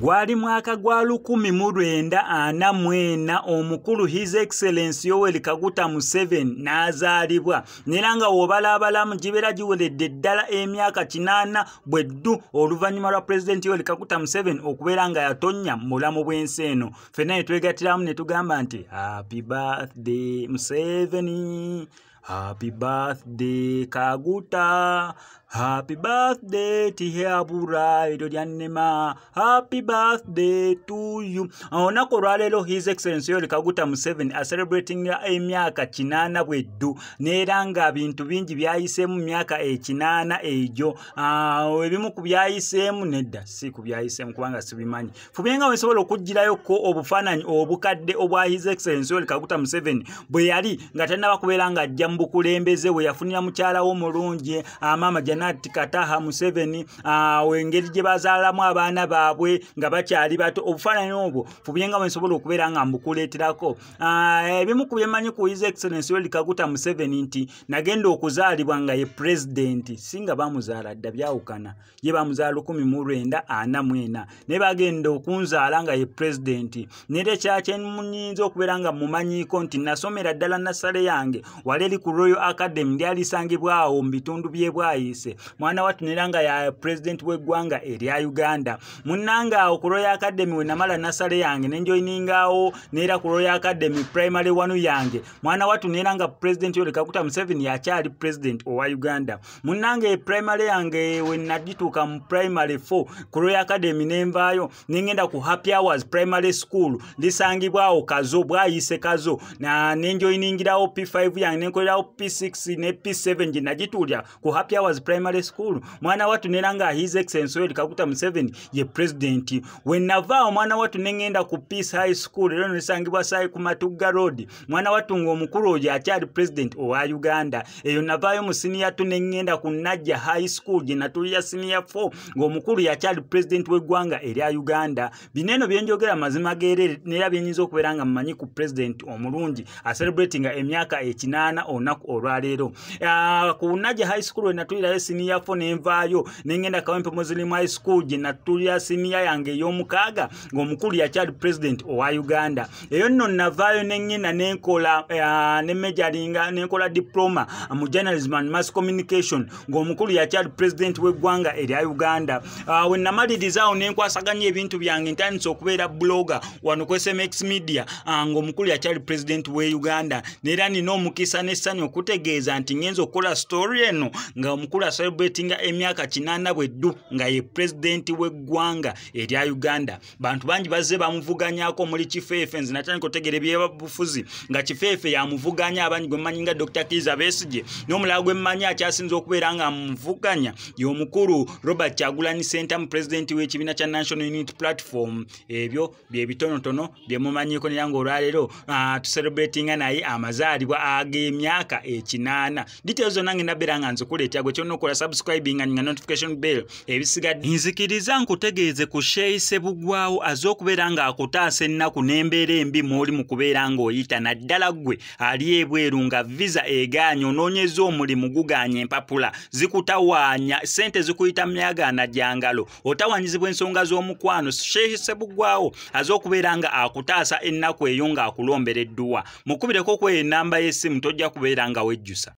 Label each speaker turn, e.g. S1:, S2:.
S1: gwali mwaka gwa 1944 omukulu his excellence yoweri kaguta mu 7 n'azaalibwa nera nga woobalaabalamu gibeera giweredde ddala emyaka 8 bwe ddu oluvannyuma lwa pulezidenti yoweri kaguta mu 7 okubeera nga yatonnya mu bulamu bw'ensi eno ffenna netwegatiramu ne tugamba nti happy birthday mu 7 Happy birthday Kaguta. Happy birthday Tihabura. Happy birthday to you. Onako ralelo His Excellency Yoli Kaguta Museveni a celebrating emyaka chinana bweddu. Neranga bintu bingi byayisemu myaka e chinana ejo. Uh, ebimu ku byayisemu nedda si ku byayisemu kubanga sibimanyi. Fubenga wesobola okujjirayo ko obufananyi obukadde obwa His Excellency Yoli Kaguta Museveni bwe yali nga tanaba kubeera ng'ajjamu bukulembeze we yafunira mukyala womulungi amaama ah, janat kataha museveni ah, engeri gye bazaalamu abaana baabwe nga bakyali bato obufaananyi obwo fubyenga wensobola okubeera nga mbukuleeterako ah, ebimu ku byemanyi kuyiza excellence weli kaguta museveni nti nagenda okuzaalibwa nga ye purezidenti singa bamuzaala dda byawukana ye bamuzaala 1944 naye bagenda okunzaala nga ye purezidenti neera ekyakyemunyinza okubeera nga mumanyiiko nti nasomera ddala nasale yange wali eriku ku royal academy lyalisangibwa awo mu bitundu byebwayise mwana wattu nera nga ya purezidenti w'eggwanga erya uganda munnanga awo ku royal academy wenamala nasale yange nenjoyiningaawo neera ku royal academy primary wanu yange mwana wattu nera nga purezidenti yole kakuta museveni yakyali purezidenti owa uganda munnanga eprimary yange wenagituuka mu primary four ku royal academy nenvaayo nengenda ku happy hours primary school lisangibwa awo kazo bwayise kazo nenjoyiningirawo p5 yange nenkolera nasomerawo p6 ne p7 gyenagitulya ku happy hours primary school mwana watu nera nga his excensoeri kakuta mu 7 ye president wenavaawo mwana watu nengenda ku peace high school ero nesangibwa sayi ku matugga road mwana watu ngaomukulu ogyo akyali president owa uganda eyo navaayo mu siniya tu nengenda ku najja high school gyenatulira siniya 4 ngaomukulu yakyali president w'eggwanga erya uganda bineno byenjogera mazima geerere nera byenyinza okubeera nga mumanyi ku president omulungi acelebratinga emyaka ekinaana olunaku olwaleero ku na gye high school enatulirayo siniya fo nenvaayo nengenda kawempe muzirimu high school genatulira siniya yange ey'omukaaga ngaomukulu yakyali president owa uganda eyo nno navaayo nengenda nenkola nemejaringa nenkola diploma mu journalism and mass communication ngaomukulu yakyali president w'eggwanga erya uganda wenamalirizaawo nenkwasaganya ebintu byange ntandisa okubeera bloga wano kwesmx media ngaomukulu yakyali president w'e uganda neera nina omukisa nes essanyu okutegeeza nti ngenza okukola story eno nga omukulu aselebratinga emyaka kinana bweddu nga ye pulezidenti w'eggwanga erya uganda bantu bangi bazze bamuvuganyako omuli kifeefe nze natandika otegera ebyebabufuzi nga kifeefe yamuvuganya abangi gwe mmanyi nga dr kiza besige n'omulala gwe mmanyi akyasinza okubeera nga amuvuganya y'omukulu robert kyagulani center mu pulezidenti w'ekibiina kya national unit platform ebyo byebitonotono byemumanyiko nera ngaolwaleero ah, tuselebratinga naye amazaalibwa ag'emyaka emyaka ekinaana details zonna ngenda beera nga nzikuleetera gwe kyonookola nga notification bell ebisigadde nzikiriza nkutegeeze ku sheyi sebugwawo aze okubeera ng'akutaasa ennaku n'embeera embi mw'oli mu kubeera ng'oyita naddala gwe ali ebweru nga visa egaanye onoonyeza omulimu gugaanye empapula zikutawaanya sente zikuyita myagaana gya otawanyizibwa ensonga z'omukwano sheyi sebugwawo aze nga akutaasa ennaku eyo ng'akulombera edduwa mukubireko kw'eyo ennamba y'essimu tojja kubeera obeera nga wejjusa